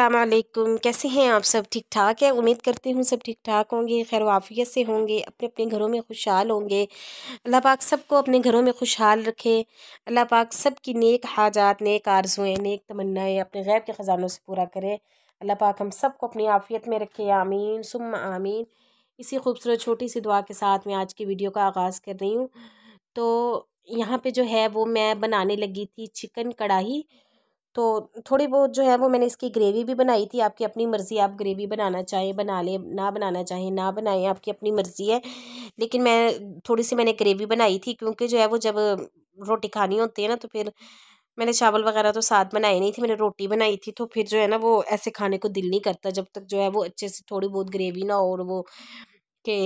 असलकुम कैसे हैं आप सब ठीक ठाक हैं उम्मीद करती हूँ सब ठीक ठाक होंगे खैर वाफियत से होंगे अपने अपने घरों में खुशहाल होंगे अल्लाह पाक सबको अपने घरों में खुशहाल रखे अल्लाह पाक सब की नेक हाजात नेक आरजुएँ नेक तमन्नाएँ अपने गैब के ख़जानों से पूरा करें अल्लाह पाक हम सबको अपनी आफियत में रखे आमीन सुम आमीन इसी खूबसूरत छोटी सी दुआ के साथ मैं आज की वीडियो का आगाज़ कर रही हूँ तो यहाँ पर जो है वो मैं बनाने लगी थी चिकन कढ़ाई तो थोड़ी बहुत जो है वो मैंने इसकी ग्रेवी भी बनाई थी आपकी अपनी मर्ज़ी आप ग्रेवी बनाना चाहें बना लें ना बनाना चाहें ना बनाएं आपकी अपनी मर्ज़ी है लेकिन मैं थोड़ी सी मैंने ग्रेवी बनाई थी क्योंकि जो है वो जब रोटी खानी होती है ना तो फिर मैंने चावल वगैरह तो साथ बनाए नहीं थे मैंने रोटी बनाई थी तो फिर जो है ना वो ऐसे खाने को दिल नहीं करता जब तक जो है वो अच्छे से थोड़ी बहुत ग्रेवी ना और वो के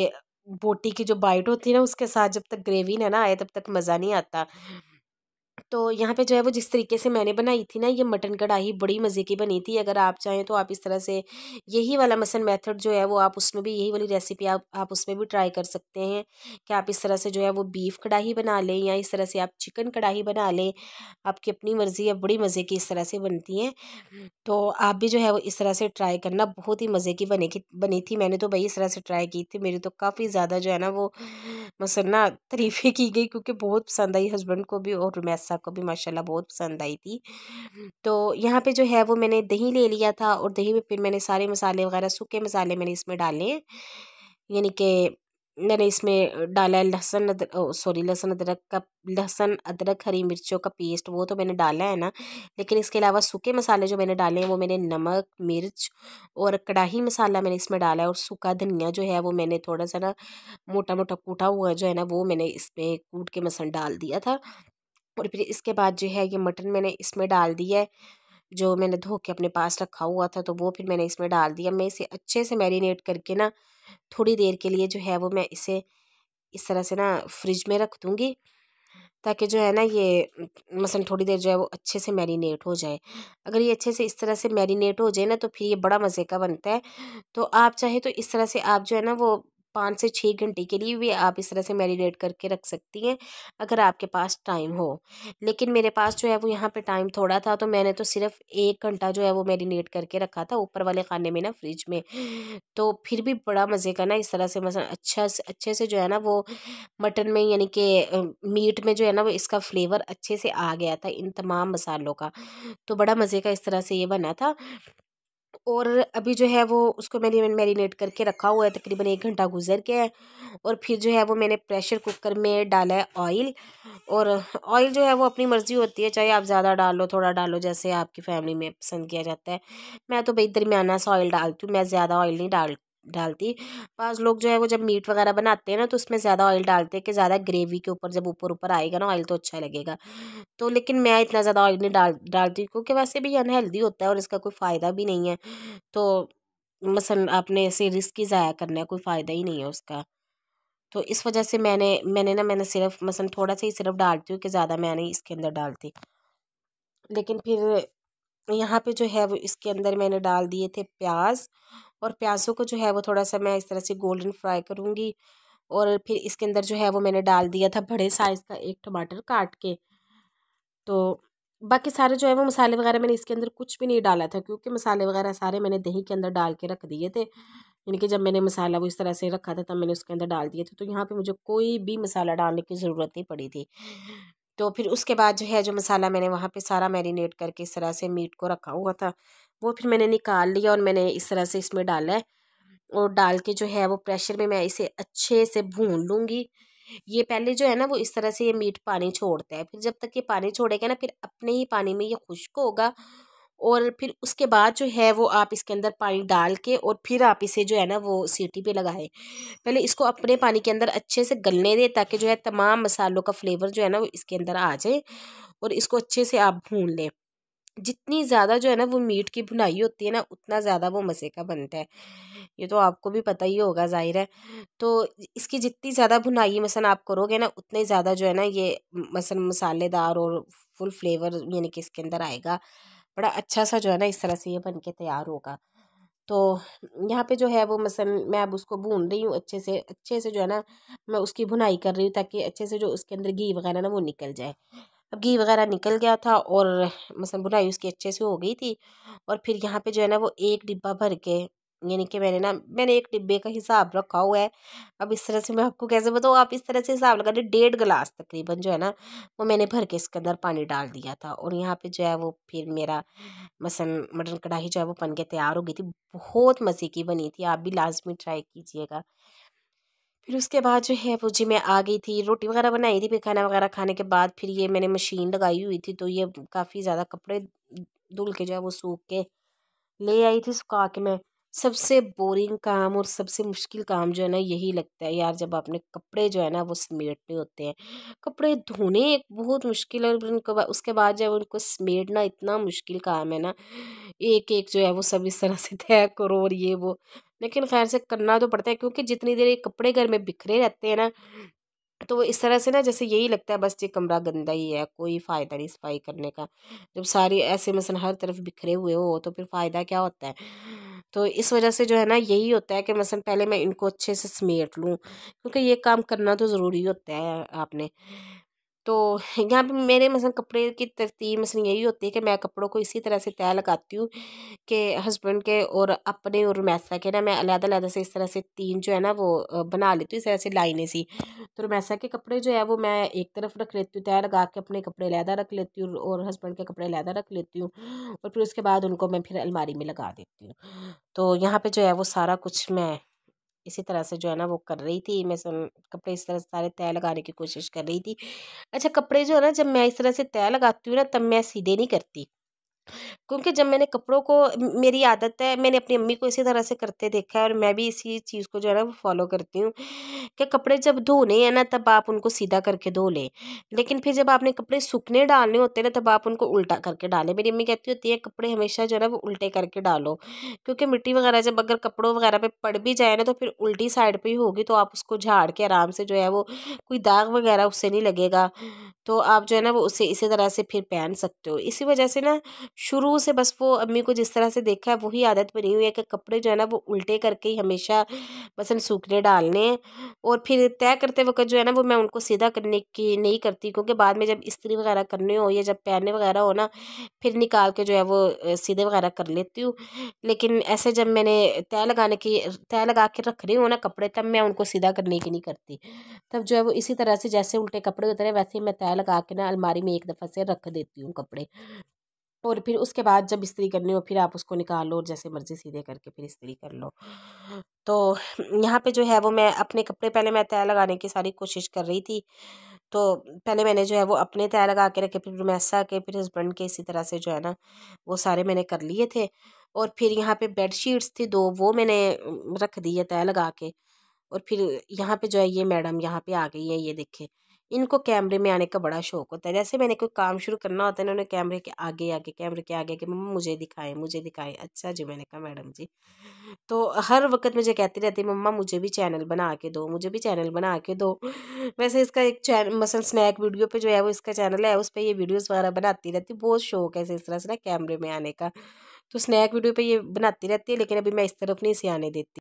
बोटी की जो बाइट होती है ना उसके साथ जब तक ग्रेवी ना ना आए तब तक मज़ा नहीं आता तो यहाँ पे जो है वो जिस तरीके से मैंने बनाई थी ना ये मटन कढ़ाई बड़ी मज़े की बनी थी अगर आप चाहें तो आप इस तरह से यही वाला मसन मेथड जो है वो आप उसमें भी यही वाली रेसिपी आप आप उसमें भी ट्राई कर सकते हैं कि आप इस तरह से जो है वो बीफ कढ़ाई बना लें या इस तरह से आप चिकन कढ़ाई बना लें आपकी अपनी मर्ज़ी है बड़ी मज़े की इस तरह से बनती हैं तो आप भी जो है वो इस तरह से ट्राई करना बहुत ही मज़े की बनेगी बनी थी मैंने तो भाई इस तरह से ट्राई की थी मेरी तो काफ़ी ज़्यादा जो है ना वो मसन्ना तरीफ़ी की गई क्योंकि बहुत पसंद आई हस्बैंड को भी और मैसा को भी माशाल्लाह बहुत पसंद आई थी तो यहाँ पे जो है वो मैंने दही ले लिया था और दही में फिर मैंने सारे मसाले वगैरह सूखे मसाले मैंने इसमें डाले यानी कि मैंने इसमें डाला है लहसुन सॉरी लहसुन अदरक का लहसुन अदरक हरी मिर्चों का पेस्ट वो तो मैंने डाला है ना लेकिन इसके अलावा सूखे मसाले जो मैंने डाले हैं वो मैंने नमक मिर्च और कढ़ाही मसाला मैंने इसमें डाला है और सूखा धनिया जो है वो मैंने थोड़ा सा ना मोटा मोटा कूटा हुआ जो है ना वो मैंने इसमें कूट के मसन डाल दिया था और फिर इसके बाद जो है ये मटन मैंने इसमें डाल दिया है जो मैंने धो के अपने पास रखा हुआ था तो वो फिर मैंने इसमें डाल दिया मैं इसे अच्छे से मैरिनेट करके ना थोड़ी देर के लिए जो है वो मैं इसे इस तरह से ना फ्रिज में रख दूँगी ताकि जो है ना ये मसन थोड़ी देर जो है वो अच्छे से मैरिनेट हो जाए अगर ये अच्छे से इस तरह से मैरिनेट हो जाए ना तो फिर ये बड़ा मज़े का बनता है तो आप चाहे तो इस तरह से आप जो है ना वो पाँच से छः घंटे के लिए भी आप इस तरह से मैरिनेट करके रख सकती हैं अगर आपके पास टाइम हो लेकिन मेरे पास जो है वो यहाँ पे टाइम थोड़ा था तो मैंने तो सिर्फ एक घंटा जो है वो मैरिनेट करके रखा था ऊपर वाले खाने में ना फ्रिज में तो फिर भी बड़ा मज़े का ना इस तरह से मसा अच्छा से अच्छे से जो है ना वो मटन में यानी कि मीट में जो है ना वो इसका फ्लेवर अच्छे से आ गया था इन तमाम मसालों का तो बड़ा मज़े का इस तरह से ये बना था और अभी जो है वो उसको मैंने मैरिनेट करके रखा हुआ है तकरीबन एक घंटा गुजर गया है और फिर जो है वो मैंने प्रेशर कुकर में डाला है ऑयल और ऑयल जो है वो अपनी मर्ज़ी होती है चाहे आप ज़्यादा डालो थोड़ा डालो जैसे आपकी फैमिली में पसंद किया जाता है मैं तो भाई दरमियाना सा ऑयल डालती हूँ मैं ज़्यादा ऑयल नहीं डाल डालती पाँच लोग जो है वो जब मीट वगैरह बनाते हैं ना तो उसमें ज़्यादा ऑयल डालते हैं कि ज़्यादा ग्रेवी के ऊपर जब ऊपर ऊपर आएगा ना ऑयल तो अच्छा लगेगा तो लेकिन मैं इतना ज़्यादा ऑयल नहीं डाल डालती क्योंकि वैसे भी अनहेल्दी होता है और इसका कोई फ़ायदा भी नहीं है तो मसल आपने ऐसे रिस्क ही ज़ाया करना है कोई फ़ायदा ही नहीं है उसका तो इस वजह से मैंने मैंने ना मैंने सिर्फ मसन थोड़ा सा ही सिर्फ डालती हूँ कि ज़्यादा मैं नहीं इसके अंदर डालती लेकिन फिर यहाँ पे जो है वो इसके अंदर मैंने डाल दिए थे प्याज और प्याज़ों को जो है वो थोड़ा सा मैं इस तरह से गोल्डन फ्राई करूँगी और फिर इसके अंदर जो है वो मैंने डाल दिया था बड़े साइज़ का एक टमाटर काट के तो बाकी सारे जो है वो मसाले वगैरह मैंने इसके अंदर कुछ भी नहीं डाला था क्योंकि मसाले वगैरह सारे मैंने दही के अंदर डाल के रख दिए थे यानी कि जब मैंने मसाला वो इस तरह से रखा था तब मैंने उसके अंदर डाल दिए थे तो यहाँ पे मुझे कोई भी मसाला डालने की ज़रूरत नहीं पड़ी थी तो फिर उसके बाद जो है जो मसाला मैंने वहाँ पे सारा मैरिनेट करके इस तरह से मीट को रखा हुआ था वो फिर मैंने निकाल लिया और मैंने इस तरह से इसमें डाला है और डाल के जो है वो प्रेशर में मैं इसे अच्छे से भून लूँगी ये पहले जो है ना वो इस तरह से ये मीट पानी छोड़ता है फिर जब तक ये पानी छोड़ेगा ना फिर अपने ही पानी में ये खुश्क होगा और फिर उसके बाद जो है वो आप इसके अंदर पानी डाल के और फिर आप इसे जो है ना वो सीटी पे लगाएं पहले इसको अपने पानी के अंदर अच्छे से गलने दें ताकि जो है तमाम मसालों का फ्लेवर जो है ना वो इसके अंदर आ जाए और इसको अच्छे से आप भून लें जितनी ज़्यादा जो है ना वो मीट की भुनाई होती है ना उतना ज़्यादा वो मज़े का बनता है ये तो आपको भी पता ही होगा ज़ाहिर है तो इसकी जितनी ज़्यादा भुनाई मसन आप करोगे ना उतने ज़्यादा जो है ना ये मसन मसालेदार और फुल फ्लेवर यानी कि इसके अंदर आएगा बड़ा अच्छा सा जो है ना इस तरह से ये बन के तैयार होगा तो यहाँ पे जो है वो मसन मैं अब उसको भून रही हूँ अच्छे से अच्छे से जो है ना मैं उसकी भुनाई कर रही हूँ ताकि अच्छे से जो उसके अंदर घी वगैरह ना वो निकल जाए अब घी वगैरह निकल गया था और मसल बुनाई उसकी अच्छे से हो गई थी और फिर यहाँ पे जो है ना वो एक डिब्बा भर के यानी कि मैंने ना मैंने एक डिब्बे का हिसाब रखा हुआ है अब इस तरह से मैं आपको कैसे बताऊँ आप इस तरह से हिसाब लगा दें डेढ़ गिलास तकरीबन जो है ना वो मैंने भर के इसके अंदर पानी डाल दिया था और यहाँ पे जो है वो फिर मेरा मसन मटन कढ़ाई जो है वो बन के तैयार हो गई थी बहुत मज़े की बनी थी आप भी लाजमी ट्राई कीजिएगा फिर उसके बाद जो है वो जी मैं आ गई थी रोटी वगैरह बनाई थी फिर खाना वगैरह खाने के बाद फिर ये मैंने मशीन लगाई हुई थी तो ये काफ़ी ज़्यादा कपड़े धुल के जो है वो सूख के ले आई थी सुखा के मैं सबसे बोरिंग काम और सबसे मुश्किल काम जो है ना यही लगता है यार जब आपने कपड़े जो है ना वो समेटने होते हैं कपड़े धोने एक बहुत मुश्किल और उनको उसके बाद जब उनको समेटना इतना मुश्किल काम है ना एक एक जो है वो सब इस तरह से तय करो और ये वो लेकिन खैर से करना तो पड़ता है क्योंकि जितनी देर ये कपड़े घर में बिखरे रहते हैं ना तो वो इस तरह से ना जैसे यही लगता है बस ये कमरा गंदा ही है कोई फ़ायदा नहीं सफाई करने का जब सारी ऐसे मसलन हर तरफ बिखरे हुए हो तो फिर फ़ायदा क्या होता है तो इस वजह से जो है ना यही होता है कि मसलन पहले मैं इनको अच्छे से समेट लूँ क्योंकि ये काम करना तो ज़रूरी होता है आपने तो यहाँ पे मेरे मसलन कपड़े की तरतीब मसलन यही होती है कि मैं कपड़ों को इसी तरह से तय लगाती हूँ कि हस्बैंड के और अपने और मैसा के ना मैं अलग अलग से इस तरह से तीन जो है ना वो बना लेती हूँ इस तरह से लाइनें सी तो रोमैसा के कपड़े जो है वो मैं एक तरफ रख लेती हूँ तय लगा के अपने कपड़े लहदा रख लेती हूँ और हस्बैंड के कपड़े लहदा रख लेती हूँ और फिर उसके बाद उनको मैं फिर अलमारी में लगा देती हूँ तो यहाँ पर जो है वो सारा कुछ मैं इसी तरह से जो है ना वो कर रही थी मैं सब कपड़े इस तरह से सारे तय लगाने की कोशिश कर रही थी अच्छा कपड़े जो है ना जब मैं इस तरह से तय लगाती हूँ ना तब मैं सीधे नहीं करती क्योंकि जब मैंने कपड़ों को मेरी आदत है मैंने अपनी अम्मी को इसी तरह से करते देखा है और मैं भी इसी चीज़ को जो है ना वो फॉलो करती हूँ कि कपड़े जब धोने हैं ना तब आप उनको सीधा करके धो लें लेकिन फिर जब आपने कपड़े सूखने डालने होते हैं ना तब आप उनको उल्टा करके डालें मेरी अम्मी कहती होती है कपड़े हमेशा जो है ना वो उल्टे करके डालो क्योंकि मिट्टी वगैरह जब अगर कपड़ों वगैरह पर पड़ भी जाए ना तो फिर उल्टी साइड पर ही होगी तो आप उसको झाड़ के आराम से जो है वो कोई दाग वगैरह उससे नहीं लगेगा तो आप जो है ना वो उसे इसी तरह से फिर पहन सकते हो इसी वजह से ना शुरू से बस वो अम्मी को जिस तरह से देखा है वही आदत बनी हुई है कि कपड़े जो है ना वो उल्टे करके ही हमेशा बसन सूखने डालने और फिर तय करते वक्त जो है ना वो मैं उनको सीधा करने की नहीं करती क्योंकि बाद में जब इस्त्री वगैरह करने हो या जब पहनने वगैरह हो ना फिर निकाल के जो है वो सीधे वगैरह कर लेती हूँ लेकिन ऐसे जब मैंने तय लगाने की तय लगा के रख रही हूँ ना कपड़े तब मैं उनको सीधा करने की नहीं करती तब जो है वो इसी तरह से जैसे उल्टे कपड़े उतरे वैसे ही मैं तय लगा के ना अलमारी में एक दफ़ा से रख देती हूँ कपड़े और फिर उसके बाद जब इस्त्री करनी हो फिर आप उसको निकालो और जैसे मर्ज़ी सीधे करके फिर इस्त्री कर लो तो यहाँ पे जो है वो मैं अपने कपड़े पहले मैं तय लगाने की सारी कोशिश कर रही थी तो पहले मैंने जो है वो अपने तय लगा के रखे फिर रुमैसा के फिर हस्बैंड के इसी तरह से जो है ना वो सारे मैंने कर लिए थे और फिर यहाँ पर बेड शीट्स थी दो वो मैंने रख दी है तय लगा के और फिर यहाँ पर जो है ये मैडम यहाँ पर आ गई है ये देखे इनको कैमरे में आने का बड़ा शौक होता है जैसे मैंने कोई काम शुरू करना होता है इन्होंने कैमरे के आगे आगे कैमरे के आगे आगे मम्मा मुझे दिखाएं मुझे दिखाएं अच्छा जी मैंने कहा मैडम जी तो हर वक्त मुझे कहती रहती मम्मा मुझे भी चैनल बना के दो मुझे भी चैनल बना के दो वैसे इसका एक चैनल मसल स्नैक वीडियो पर जो है वो इसका चैनल है उस पर ये वीडियोज़ वगैरह बनाती रहती बहुत शौक है इस तरह से ना कैमरे में आने का तो स्नैक वीडियो पर ये बनाती रहती है लेकिन अभी मैं इस तरफ नहीं से आने देती